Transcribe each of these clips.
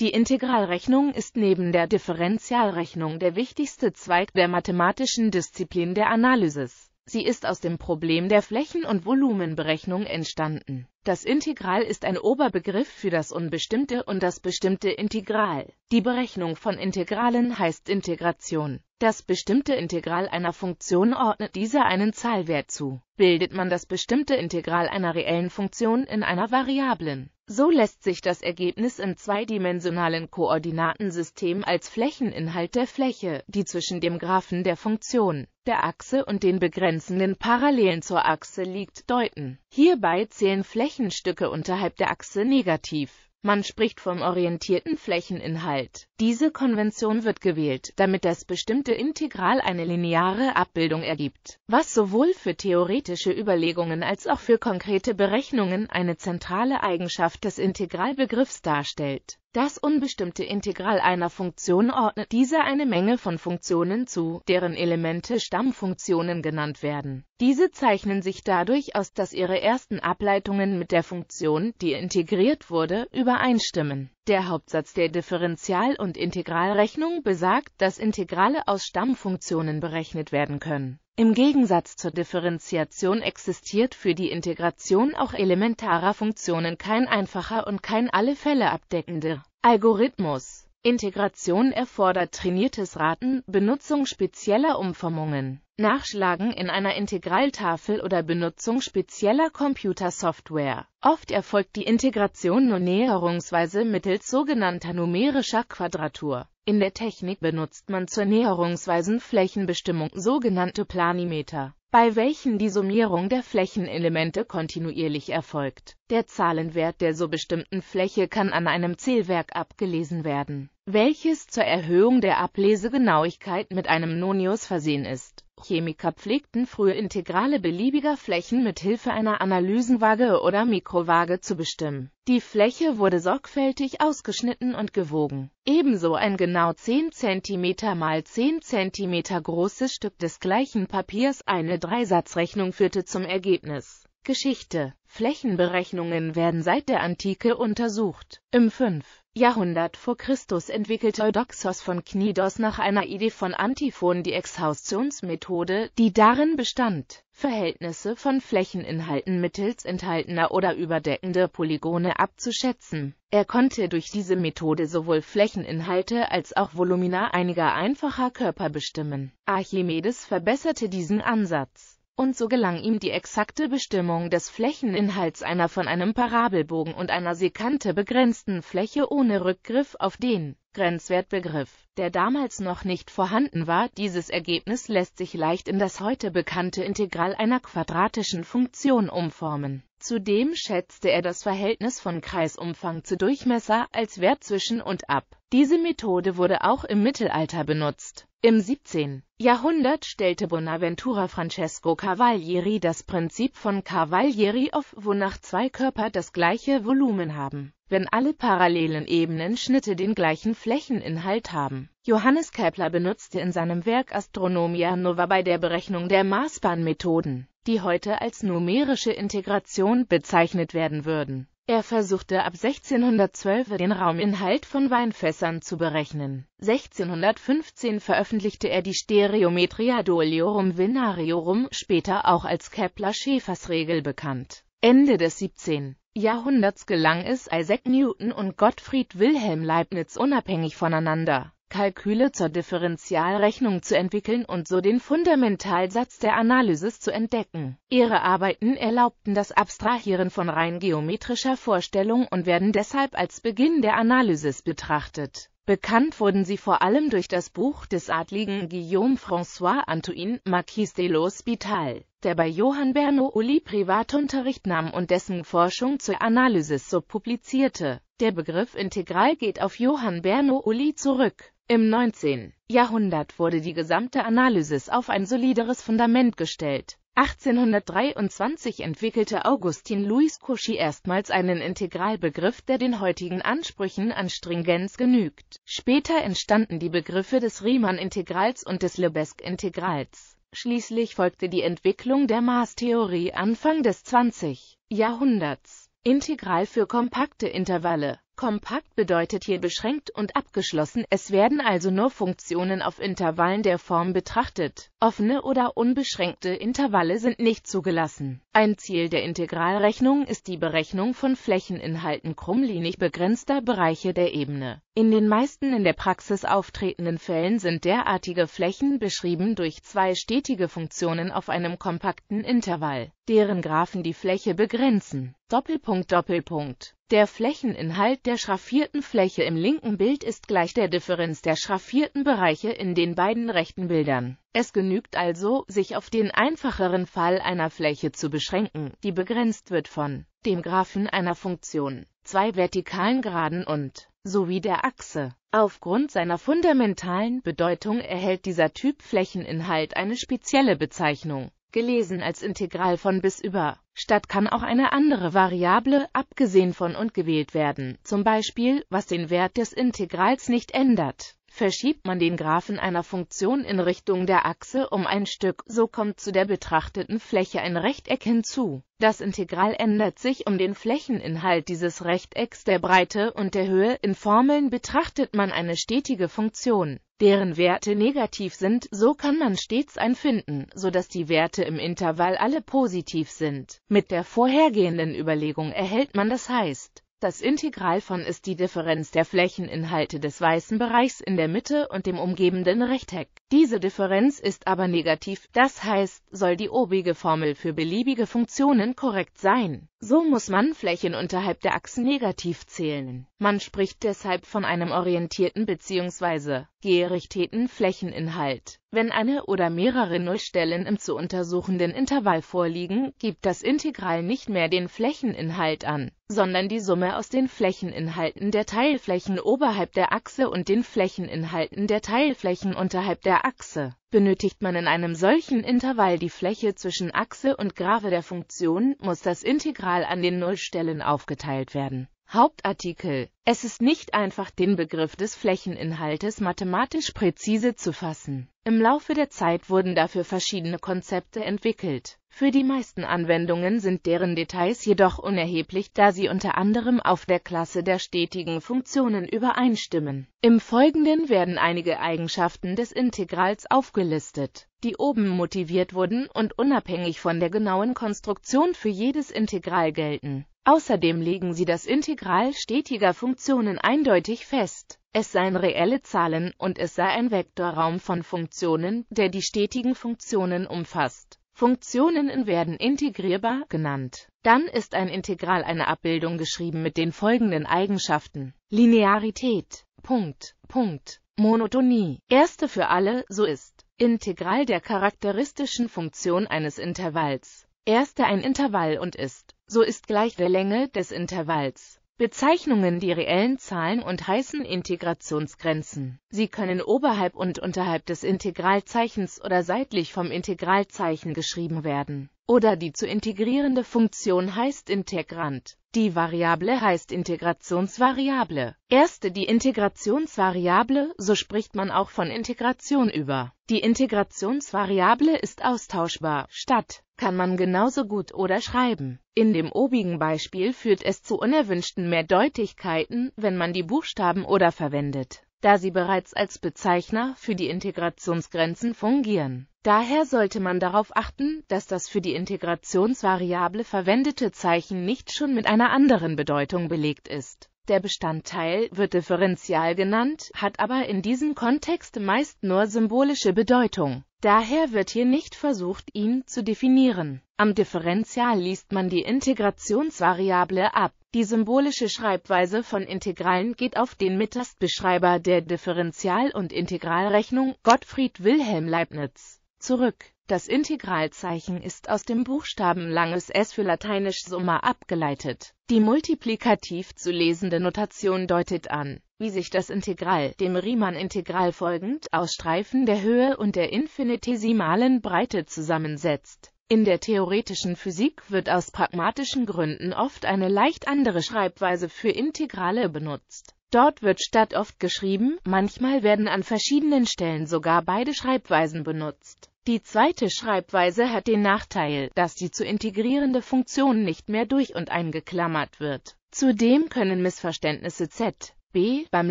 Die Integralrechnung ist neben der Differentialrechnung der wichtigste Zweig der mathematischen Disziplin der Analysis. Sie ist aus dem Problem der Flächen- und Volumenberechnung entstanden. Das Integral ist ein Oberbegriff für das Unbestimmte und das bestimmte Integral. Die Berechnung von Integralen heißt Integration das bestimmte Integral einer Funktion ordnet dieser einen Zahlwert zu. Bildet man das bestimmte Integral einer reellen Funktion in einer Variablen. So lässt sich das Ergebnis im zweidimensionalen Koordinatensystem als Flächeninhalt der Fläche, die zwischen dem Graphen der Funktion, der Achse und den begrenzenden Parallelen zur Achse liegt, deuten. Hierbei zählen Flächenstücke unterhalb der Achse negativ. Man spricht vom orientierten Flächeninhalt. Diese Konvention wird gewählt, damit das bestimmte Integral eine lineare Abbildung ergibt, was sowohl für theoretische Überlegungen als auch für konkrete Berechnungen eine zentrale Eigenschaft des Integralbegriffs darstellt. Das unbestimmte Integral einer Funktion ordnet dieser eine Menge von Funktionen zu, deren Elemente Stammfunktionen genannt werden. Diese zeichnen sich dadurch aus, dass ihre ersten Ableitungen mit der Funktion, die integriert wurde, übereinstimmen. Der Hauptsatz der Differential- und Integralrechnung besagt, dass Integrale aus Stammfunktionen berechnet werden können im Gegensatz zur Differenziation existiert für die Integration auch elementarer Funktionen kein einfacher und kein alle Fälle abdeckender Algorithmus. Integration erfordert trainiertes Raten, Benutzung spezieller Umformungen, Nachschlagen in einer Integraltafel oder Benutzung spezieller Computersoftware. Oft erfolgt die Integration nur näherungsweise mittels sogenannter numerischer Quadratur. In der Technik benutzt man zur näherungsweisen Flächenbestimmung sogenannte Planimeter, bei welchen die Summierung der Flächenelemente kontinuierlich erfolgt. Der Zahlenwert der so bestimmten Fläche kann an einem Zählwerk abgelesen werden, welches zur Erhöhung der Ablesegenauigkeit mit einem Nonius versehen ist. Chemiker pflegten früher Integrale beliebiger Flächen mit Hilfe einer Analysenwaage oder Mikrowaage zu bestimmen. Die Fläche wurde sorgfältig ausgeschnitten und gewogen. Ebenso ein genau 10 cm x 10 cm großes Stück des gleichen Papiers eine Dreisatzrechnung führte zum Ergebnis. Geschichte Flächenberechnungen werden seit der Antike untersucht. Im 5. Jahrhundert vor Christus entwickelte Eudoxos von Knidos nach einer Idee von Antiphon die Exhaustionsmethode, die darin bestand, Verhältnisse von Flächeninhalten mittels enthaltener oder überdeckender Polygone abzuschätzen. Er konnte durch diese Methode sowohl Flächeninhalte als auch Volumina einiger einfacher Körper bestimmen. Archimedes verbesserte diesen Ansatz und so gelang ihm die exakte Bestimmung des Flächeninhalts einer von einem Parabelbogen und einer Sekante begrenzten Fläche ohne Rückgriff auf den Grenzwertbegriff der damals noch nicht vorhanden war. Dieses Ergebnis lässt sich leicht in das heute bekannte Integral einer quadratischen Funktion umformen. Zudem schätzte er das Verhältnis von Kreisumfang zu Durchmesser als Wert zwischen und ab. Diese Methode wurde auch im Mittelalter benutzt. Im 17. Jahrhundert stellte Bonaventura Francesco Cavalieri das Prinzip von Cavalieri auf, wonach zwei Körper das gleiche Volumen haben, wenn alle parallelen Ebenen Schnitte den gleichen Flächeninhalt haben. Johannes Kepler benutzte in seinem Werk Astronomia Nova bei der Berechnung der Maßbahnmethoden, die heute als numerische Integration bezeichnet werden würden. Er versuchte ab 1612 den Rauminhalt von Weinfässern zu berechnen. 1615 veröffentlichte er die Stereometria doliorum vinariorum, später auch als Kepler-Schäfers-Regel bekannt. Ende des 17. Jahrhunderts gelang es Isaac Newton und Gottfried Wilhelm Leibniz unabhängig voneinander, Kalküle zur Differentialrechnung zu entwickeln und so den Fundamentalsatz der Analysis zu entdecken. Ihre Arbeiten erlaubten das Abstrahieren von rein geometrischer Vorstellung und werden deshalb als Beginn der Analysis betrachtet. Bekannt wurden sie vor allem durch das Buch des Adligen Guillaume François Antoine Marquis de l'Hospital der bei Johann Bernoulli Privatunterricht nahm und dessen Forschung zur Analysis so publizierte. Der Begriff Integral geht auf Johann Bernoulli zurück. Im 19. Jahrhundert wurde die gesamte Analysis auf ein solideres Fundament gestellt. 1823 entwickelte Augustin Louis Cauchy erstmals einen Integralbegriff, der den heutigen Ansprüchen an Stringenz genügt. Später entstanden die Begriffe des Riemann-Integrals und des Lebesgue-Integrals. Schließlich folgte die Entwicklung der Maßtheorie Anfang des 20. Jahrhunderts. Integral für kompakte Intervalle. Kompakt bedeutet hier beschränkt und abgeschlossen, es werden also nur Funktionen auf Intervallen der Form betrachtet. Offene oder unbeschränkte Intervalle sind nicht zugelassen. Ein Ziel der Integralrechnung ist die Berechnung von Flächeninhalten krummlinig begrenzter Bereiche der Ebene. In den meisten in der Praxis auftretenden Fällen sind derartige Flächen beschrieben durch zwei stetige Funktionen auf einem kompakten Intervall, deren Graphen die Fläche begrenzen. Doppelpunkt Doppelpunkt. Der Flächeninhalt der schraffierten Fläche im linken Bild ist gleich der Differenz der schraffierten Bereiche in den beiden rechten Bildern. Es genügt also, sich auf den einfacheren Fall einer Fläche zu beschränken, die begrenzt wird von dem Graphen einer Funktion, zwei vertikalen Graden und sowie der Achse. Aufgrund seiner fundamentalen Bedeutung erhält dieser Typ Flächeninhalt eine spezielle Bezeichnung, gelesen als Integral von bis über. Statt kann auch eine andere Variable abgesehen von und gewählt werden, zum Beispiel was den Wert des Integrals nicht ändert verschiebt man den Graphen einer Funktion in Richtung der Achse um ein Stück, so kommt zu der betrachteten Fläche ein Rechteck hinzu. Das Integral ändert sich um den Flächeninhalt dieses Rechtecks der Breite und der Höhe. In Formeln betrachtet man eine stetige Funktion, deren Werte negativ sind, so kann man stets ein finden, sodass die Werte im Intervall alle positiv sind. Mit der vorhergehenden Überlegung erhält man das heißt, das Integral von ist die Differenz der Flächeninhalte des weißen Bereichs in der Mitte und dem umgebenden Rechteck. Diese Differenz ist aber negativ, das heißt, soll die obige Formel für beliebige Funktionen korrekt sein. So muss man Flächen unterhalb der Achsen negativ zählen. Man spricht deshalb von einem orientierten bzw. gerichteten Flächeninhalt. Wenn eine oder mehrere Nullstellen im zu untersuchenden Intervall vorliegen, gibt das Integral nicht mehr den Flächeninhalt an, sondern die Summe aus den Flächeninhalten der Teilflächen oberhalb der Achse und den Flächeninhalten der Teilflächen unterhalb der Achse. Benötigt man in einem solchen Intervall die Fläche zwischen Achse und Grave der Funktion, muss das Integral an den Nullstellen aufgeteilt werden. Hauptartikel Es ist nicht einfach, den Begriff des Flächeninhaltes mathematisch präzise zu fassen. Im Laufe der Zeit wurden dafür verschiedene Konzepte entwickelt für die meisten Anwendungen sind deren Details jedoch unerheblich, da sie unter anderem auf der Klasse der stetigen Funktionen übereinstimmen. Im Folgenden werden einige Eigenschaften des Integrals aufgelistet, die oben motiviert wurden und unabhängig von der genauen Konstruktion für jedes Integral gelten. Außerdem legen sie das Integral stetiger Funktionen eindeutig fest. Es seien reelle Zahlen und es sei ein Vektorraum von Funktionen, der die stetigen Funktionen umfasst. Funktionen werden integrierbar genannt. Dann ist ein Integral eine Abbildung geschrieben mit den folgenden Eigenschaften. Linearität, Punkt, Punkt, Monotonie. Erste für alle, so ist. Integral der charakteristischen Funktion eines Intervalls. Erste ein Intervall und ist. So ist gleich der Länge des Intervalls. Bezeichnungen die reellen Zahlen und heißen Integrationsgrenzen. Sie können oberhalb und unterhalb des Integralzeichens oder seitlich vom Integralzeichen geschrieben werden oder die zu integrierende Funktion heißt Integrant. Die Variable heißt Integrationsvariable. Erste die Integrationsvariable, so spricht man auch von Integration über. Die Integrationsvariable ist austauschbar. Statt kann man genauso gut oder schreiben. In dem obigen Beispiel führt es zu unerwünschten Mehrdeutigkeiten, wenn man die Buchstaben oder verwendet, da sie bereits als Bezeichner für die Integrationsgrenzen fungieren. Daher sollte man darauf achten, dass das für die Integrationsvariable verwendete Zeichen nicht schon mit einer anderen Bedeutung belegt ist. Der Bestandteil wird Differential genannt, hat aber in diesem Kontext meist nur symbolische Bedeutung. Daher wird hier nicht versucht, ihn zu definieren. Am Differential liest man die Integrationsvariable ab. Die symbolische Schreibweise von Integralen geht auf den Mittagstbeschreiber der Differential- und Integralrechnung Gottfried Wilhelm Leibniz zurück. Das Integralzeichen ist aus dem Buchstaben langes S für lateinisch Summa abgeleitet. Die multiplikativ zu lesende Notation deutet an, wie sich das Integral, dem Riemann-Integral folgend, aus Streifen der Höhe und der infinitesimalen Breite zusammensetzt. In der theoretischen Physik wird aus pragmatischen Gründen oft eine leicht andere Schreibweise für Integrale benutzt. Dort wird statt oft geschrieben, manchmal werden an verschiedenen Stellen sogar beide Schreibweisen benutzt. Die zweite Schreibweise hat den Nachteil, dass die zu integrierende Funktion nicht mehr durch und eingeklammert wird. Zudem können Missverständnisse z, b beim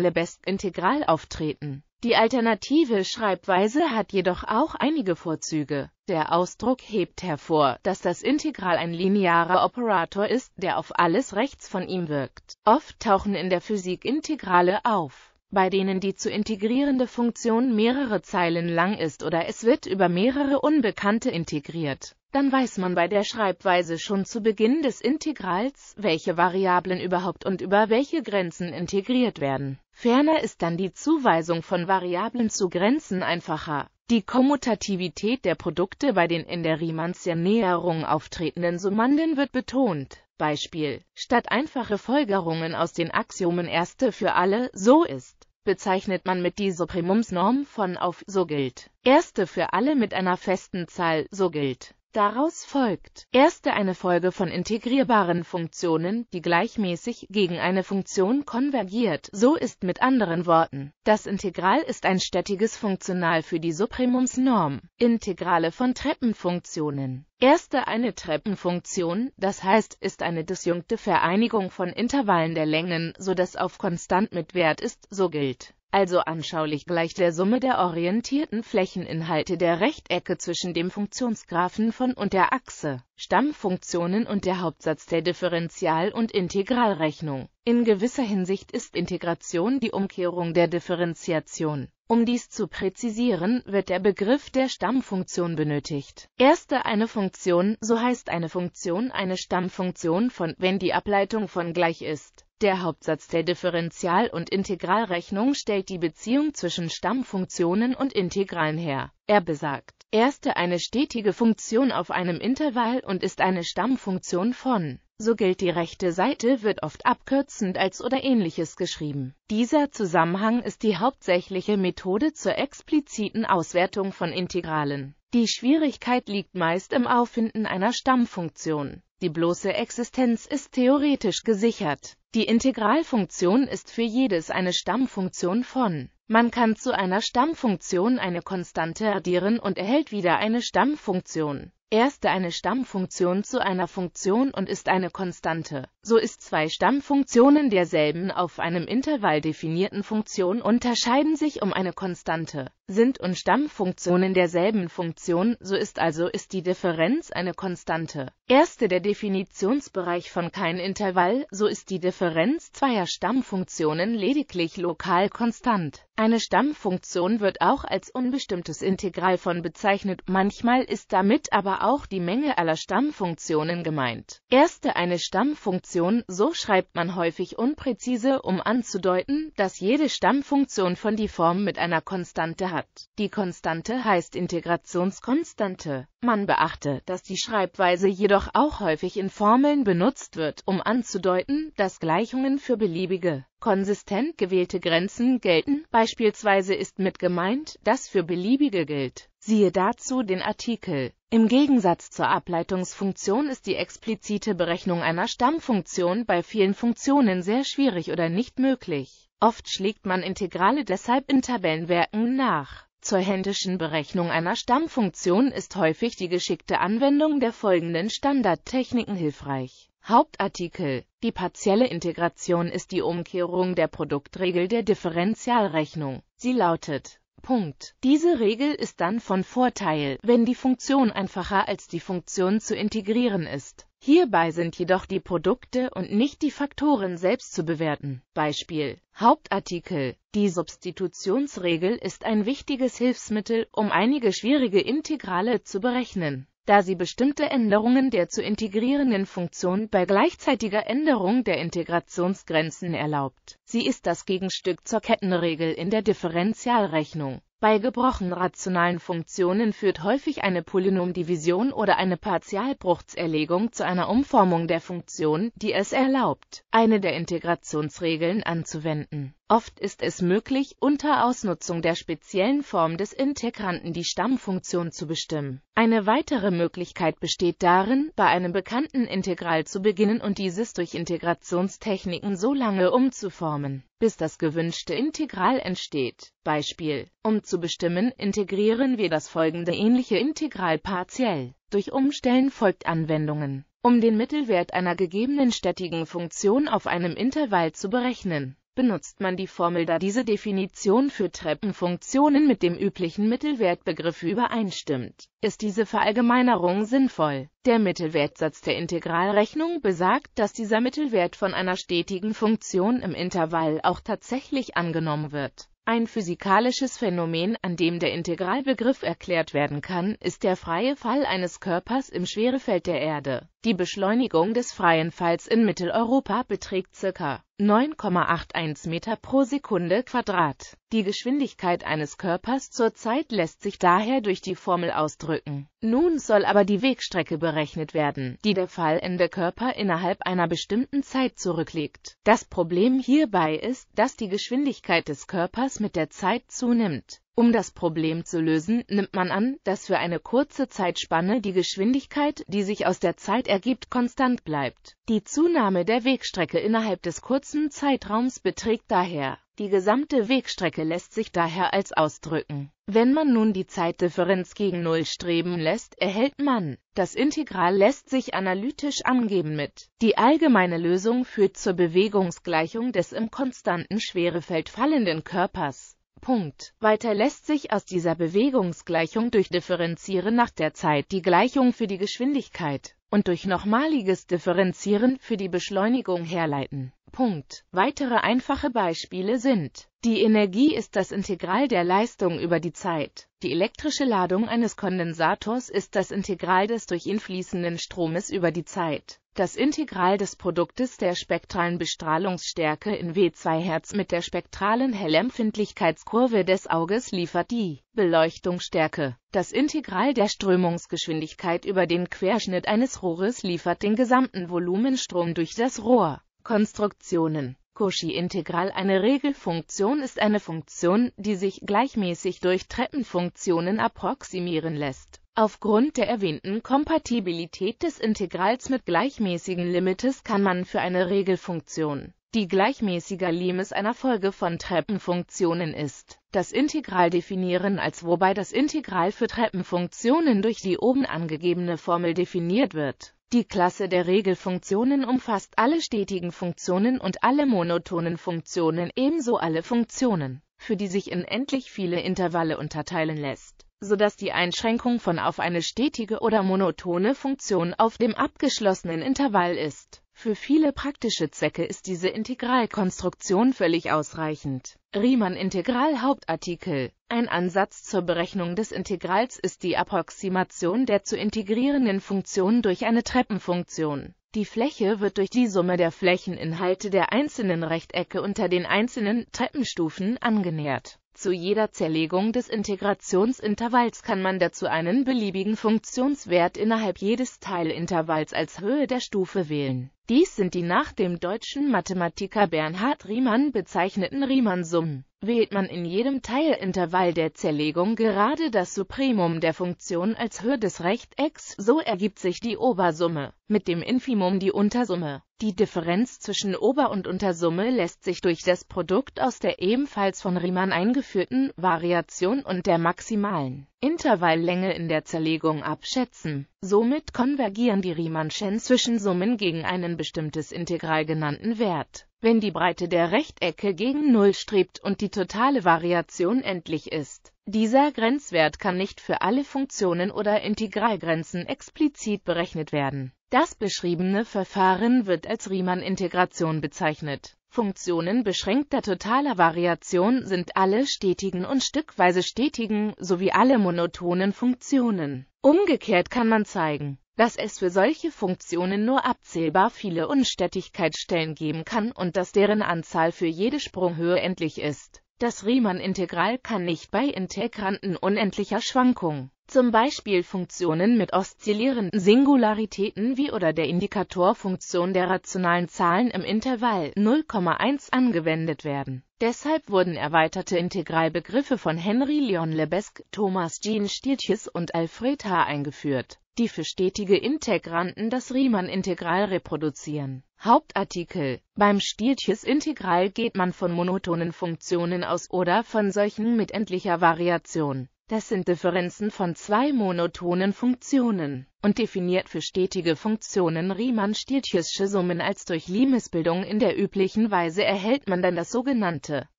Lebesgue-Integral auftreten. Die alternative Schreibweise hat jedoch auch einige Vorzüge. Der Ausdruck hebt hervor, dass das Integral ein linearer Operator ist, der auf alles rechts von ihm wirkt. Oft tauchen in der Physik Integrale auf bei denen die zu integrierende Funktion mehrere Zeilen lang ist oder es wird über mehrere Unbekannte integriert. Dann weiß man bei der Schreibweise schon zu Beginn des Integrals, welche Variablen überhaupt und über welche Grenzen integriert werden. Ferner ist dann die Zuweisung von Variablen zu Grenzen einfacher. Die Kommutativität der Produkte bei den in der Riemannschen Näherung auftretenden Summanden wird betont. Beispiel. Statt einfache Folgerungen aus den Axiomen erste für alle, so ist bezeichnet man mit die Supremumsnorm von auf so gilt. Erste für alle mit einer festen Zahl so gilt. Daraus folgt erste eine Folge von integrierbaren Funktionen, die gleichmäßig gegen eine Funktion konvergiert, so ist mit anderen Worten, das Integral ist ein stetiges Funktional für die Supremumsnorm, Integrale von Treppenfunktionen. Erste eine Treppenfunktion, das heißt, ist eine disjunkte Vereinigung von Intervallen der Längen, so dass auf konstant mit Wert ist, so gilt also anschaulich gleich der Summe der orientierten Flächeninhalte der Rechtecke zwischen dem Funktionsgraphen von und der Achse, Stammfunktionen und der Hauptsatz der Differential- und Integralrechnung. In gewisser Hinsicht ist Integration die Umkehrung der Differenziation. Um dies zu präzisieren, wird der Begriff der Stammfunktion benötigt. Erste eine Funktion, so heißt eine Funktion eine Stammfunktion von, wenn die Ableitung von gleich ist. Der Hauptsatz der Differential- und Integralrechnung stellt die Beziehung zwischen Stammfunktionen und Integralen her. Er besagt, erste eine stetige Funktion auf einem Intervall und ist eine Stammfunktion von. So gilt die rechte Seite wird oft abkürzend als oder ähnliches geschrieben. Dieser Zusammenhang ist die hauptsächliche Methode zur expliziten Auswertung von Integralen. Die Schwierigkeit liegt meist im Auffinden einer Stammfunktion. Die bloße Existenz ist theoretisch gesichert. Die Integralfunktion ist für jedes eine Stammfunktion von. Man kann zu einer Stammfunktion eine Konstante addieren und erhält wieder eine Stammfunktion erste eine Stammfunktion zu einer Funktion und ist eine Konstante. So ist zwei Stammfunktionen derselben auf einem Intervall definierten Funktion unterscheiden sich um eine Konstante. Sind und Stammfunktionen derselben Funktion, so ist also ist die Differenz eine Konstante. Erste der Definitionsbereich von kein Intervall, so ist die Differenz zweier Stammfunktionen lediglich lokal konstant. Eine Stammfunktion wird auch als unbestimmtes Integral von bezeichnet, manchmal ist damit aber war auch die Menge aller Stammfunktionen gemeint. Erste eine Stammfunktion, so schreibt man häufig unpräzise, um anzudeuten, dass jede Stammfunktion von die Form mit einer Konstante hat. Die Konstante heißt Integrationskonstante. Man beachte, dass die Schreibweise jedoch auch häufig in Formeln benutzt wird, um anzudeuten, dass Gleichungen für beliebige konsistent gewählte Grenzen gelten, beispielsweise ist mit gemeint, dass für beliebige gilt. Siehe dazu den Artikel im Gegensatz zur Ableitungsfunktion ist die explizite Berechnung einer Stammfunktion bei vielen Funktionen sehr schwierig oder nicht möglich. Oft schlägt man Integrale deshalb in Tabellenwerken nach. Zur händischen Berechnung einer Stammfunktion ist häufig die geschickte Anwendung der folgenden Standardtechniken hilfreich. Hauptartikel Die partielle Integration ist die Umkehrung der Produktregel der Differentialrechnung. Sie lautet Punkt. Diese Regel ist dann von Vorteil, wenn die Funktion einfacher als die Funktion zu integrieren ist. Hierbei sind jedoch die Produkte und nicht die Faktoren selbst zu bewerten. Beispiel Hauptartikel Die Substitutionsregel ist ein wichtiges Hilfsmittel, um einige schwierige Integrale zu berechnen da sie bestimmte Änderungen der zu integrierenden Funktion bei gleichzeitiger Änderung der Integrationsgrenzen erlaubt. Sie ist das Gegenstück zur Kettenregel in der Differentialrechnung. Bei gebrochen rationalen Funktionen führt häufig eine Polynomdivision oder eine Partialbruchzerlegung zu einer Umformung der Funktion, die es erlaubt, eine der Integrationsregeln anzuwenden. Oft ist es möglich, unter Ausnutzung der speziellen Form des Integranten die Stammfunktion zu bestimmen. Eine weitere Möglichkeit besteht darin, bei einem bekannten Integral zu beginnen und dieses durch Integrationstechniken so lange umzuformen, bis das gewünschte Integral entsteht. Beispiel: Um zu bestimmen, integrieren wir das folgende ähnliche Integral partiell. Durch Umstellen folgt Anwendungen um den Mittelwert einer gegebenen stetigen Funktion auf einem Intervall zu berechnen benutzt man die Formel, da diese Definition für Treppenfunktionen mit dem üblichen Mittelwertbegriff übereinstimmt. Ist diese Verallgemeinerung sinnvoll? Der Mittelwertsatz der Integralrechnung besagt, dass dieser Mittelwert von einer stetigen Funktion im Intervall auch tatsächlich angenommen wird. Ein physikalisches Phänomen, an dem der Integralbegriff erklärt werden kann, ist der freie Fall eines Körpers im Schwerefeld der Erde. Die Beschleunigung des freien Falls in Mitteleuropa beträgt ca. 9,81 Meter pro Sekunde Quadrat. Die Geschwindigkeit eines Körpers zur Zeit lässt sich daher durch die Formel ausdrücken. Nun soll aber die Wegstrecke berechnet werden, die der fallende Körper innerhalb einer bestimmten Zeit zurücklegt. Das Problem hierbei ist, dass die Geschwindigkeit des Körpers mit der Zeit zunimmt. Um das Problem zu lösen, nimmt man an, dass für eine kurze Zeitspanne die Geschwindigkeit, die sich aus der Zeit ergibt, konstant bleibt. Die Zunahme der Wegstrecke innerhalb des kurzen Zeitraums beträgt daher. Die gesamte Wegstrecke lässt sich daher als ausdrücken. Wenn man nun die Zeitdifferenz gegen Null streben lässt, erhält man. Das Integral lässt sich analytisch angeben mit. Die allgemeine Lösung führt zur Bewegungsgleichung des im konstanten Schwerefeld fallenden Körpers. Punkt. Weiter lässt sich aus dieser Bewegungsgleichung durch Differenzieren nach der Zeit die Gleichung für die Geschwindigkeit und durch nochmaliges Differenzieren für die Beschleunigung herleiten. Punkt. Weitere einfache Beispiele sind Die Energie ist das Integral der Leistung über die Zeit. Die elektrische Ladung eines Kondensators ist das Integral des durch ihn fließenden Stromes über die Zeit. Das Integral des Produktes der spektralen Bestrahlungsstärke in W2 Hertz mit der spektralen Hellempfindlichkeitskurve des Auges liefert die Beleuchtungsstärke. Das Integral der Strömungsgeschwindigkeit über den Querschnitt eines Rohres liefert den gesamten Volumenstrom durch das Rohr. Konstruktionen Cauchy-Integral Eine Regelfunktion ist eine Funktion, die sich gleichmäßig durch Treppenfunktionen approximieren lässt. Aufgrund der erwähnten Kompatibilität des Integrals mit gleichmäßigen Limites kann man für eine Regelfunktion, die gleichmäßiger Limes einer Folge von Treppenfunktionen ist, das Integral definieren als wobei das Integral für Treppenfunktionen durch die oben angegebene Formel definiert wird. Die Klasse der Regelfunktionen umfasst alle stetigen Funktionen und alle monotonen Funktionen ebenso alle Funktionen, für die sich in endlich viele Intervalle unterteilen lässt sodass die Einschränkung von auf eine stetige oder monotone Funktion auf dem abgeschlossenen Intervall ist. Für viele praktische Zwecke ist diese Integralkonstruktion völlig ausreichend. Riemann-Integral-Hauptartikel Ein Ansatz zur Berechnung des Integrals ist die Approximation der zu integrierenden Funktion durch eine Treppenfunktion. Die Fläche wird durch die Summe der Flächeninhalte der einzelnen Rechtecke unter den einzelnen Treppenstufen angenähert. Zu jeder Zerlegung des Integrationsintervalls kann man dazu einen beliebigen Funktionswert innerhalb jedes Teilintervalls als Höhe der Stufe wählen. Dies sind die nach dem deutschen Mathematiker Bernhard Riemann bezeichneten Riemann-Summen wählt man in jedem Teilintervall der Zerlegung gerade das Supremum der Funktion als Höhe des Rechtecks, so ergibt sich die Obersumme, mit dem Infimum die Untersumme. Die Differenz zwischen Ober- und Untersumme lässt sich durch das Produkt aus der ebenfalls von Riemann eingeführten Variation und der maximalen Intervalllänge in der Zerlegung abschätzen. Somit konvergieren die Riemannschen Zwischensummen gegen einen bestimmtes Integral genannten Wert wenn die Breite der Rechtecke gegen Null strebt und die totale Variation endlich ist. Dieser Grenzwert kann nicht für alle Funktionen oder Integralgrenzen explizit berechnet werden. Das beschriebene Verfahren wird als Riemann-Integration bezeichnet. Funktionen beschränkter totaler Variation sind alle stetigen und stückweise stetigen sowie alle monotonen Funktionen. Umgekehrt kann man zeigen, dass es für solche Funktionen nur abzählbar viele Unstetigkeitsstellen geben kann und dass deren Anzahl für jede Sprunghöhe endlich ist. Das Riemann-Integral kann nicht bei Integranten unendlicher Schwankung, zum Beispiel Funktionen mit oszillierenden Singularitäten wie oder der Indikatorfunktion der rationalen Zahlen im Intervall 0,1 angewendet werden. Deshalb wurden erweiterte Integralbegriffe von Henry Leon Lebesgue, Thomas Jean Stieltjes und Alfred H. eingeführt die für stetige Integranten das Riemann-Integral reproduzieren. Hauptartikel Beim Stielches Integral geht man von monotonen Funktionen aus oder von solchen mit endlicher Variation. Das sind Differenzen von zwei monotonen Funktionen und definiert für stetige Funktionen Riemann-Stieltjesche Summen als durch Limesbildung in der üblichen Weise erhält man dann das sogenannte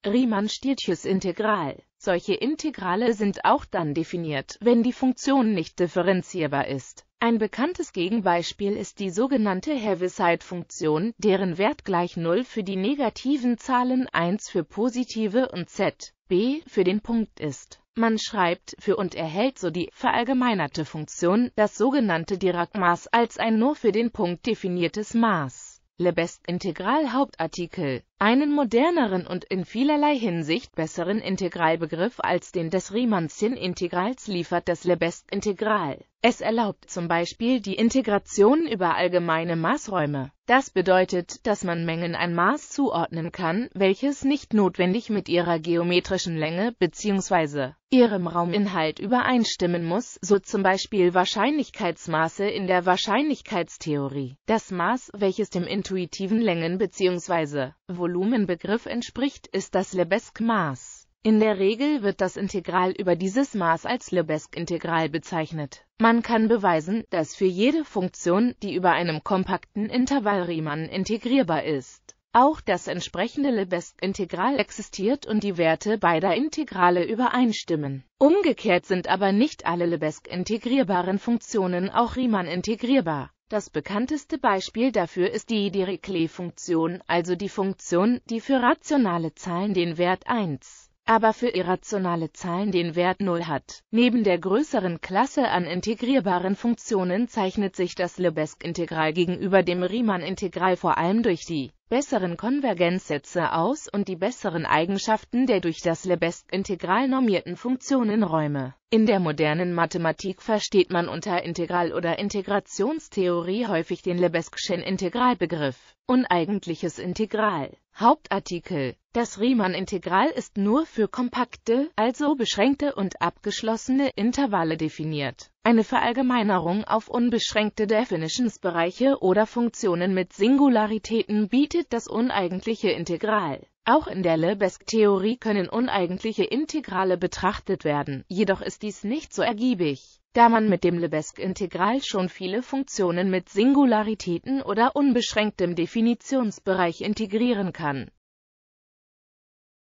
Riemann-Stieltjes-Integral. Solche Integrale sind auch dann definiert, wenn die Funktion nicht differenzierbar ist. Ein bekanntes Gegenbeispiel ist die sogenannte Heaviside-Funktion, deren Wert gleich 0 für die negativen Zahlen 1 für positive und z, b für den Punkt ist. Man schreibt für und erhält so die verallgemeinerte Funktion, das sogenannte Dirac-Maß als ein nur für den Punkt definiertes Maß. Lebesgue Integral Hauptartikel einen moderneren und in vielerlei Hinsicht besseren Integralbegriff als den des Riemannschen-Integrals liefert das Lebesgue-Integral. Es erlaubt zum Beispiel die Integration über allgemeine Maßräume. Das bedeutet, dass man Mengen ein Maß zuordnen kann, welches nicht notwendig mit ihrer geometrischen Länge bzw. ihrem Rauminhalt übereinstimmen muss, so zum Beispiel Wahrscheinlichkeitsmaße in der Wahrscheinlichkeitstheorie. Das Maß, welches dem intuitiven Längen- bzw. Volumenbegriff entspricht, ist das Lebesgue-Maß. In der Regel wird das Integral über dieses Maß als Lebesgue-Integral bezeichnet. Man kann beweisen, dass für jede Funktion, die über einem kompakten Intervall Riemann integrierbar ist, auch das entsprechende Lebesgue-Integral existiert und die Werte beider Integrale übereinstimmen. Umgekehrt sind aber nicht alle Lebesgue integrierbaren Funktionen auch Riemann integrierbar. Das bekannteste Beispiel dafür ist die Dirichlet-Funktion, also die Funktion, die für rationale Zahlen den Wert 1, aber für irrationale Zahlen den Wert 0 hat. Neben der größeren Klasse an integrierbaren Funktionen zeichnet sich das Lebesgue-Integral gegenüber dem Riemann-Integral vor allem durch die besseren Konvergenzsätze aus und die besseren Eigenschaften der durch das Lebesgue integral normierten Funktionenräume. In der modernen Mathematik versteht man unter Integral- oder Integrationstheorie häufig den Lebesgue'schen Integralbegriff. Uneigentliches Integral Hauptartikel Das Riemann-Integral ist nur für kompakte, also beschränkte und abgeschlossene Intervalle definiert eine Verallgemeinerung auf unbeschränkte Definitionsbereiche oder Funktionen mit Singularitäten bietet das uneigentliche Integral. Auch in der Lebesgue-Theorie können uneigentliche Integrale betrachtet werden, jedoch ist dies nicht so ergiebig, da man mit dem Lebesgue-Integral schon viele Funktionen mit Singularitäten oder unbeschränktem Definitionsbereich integrieren kann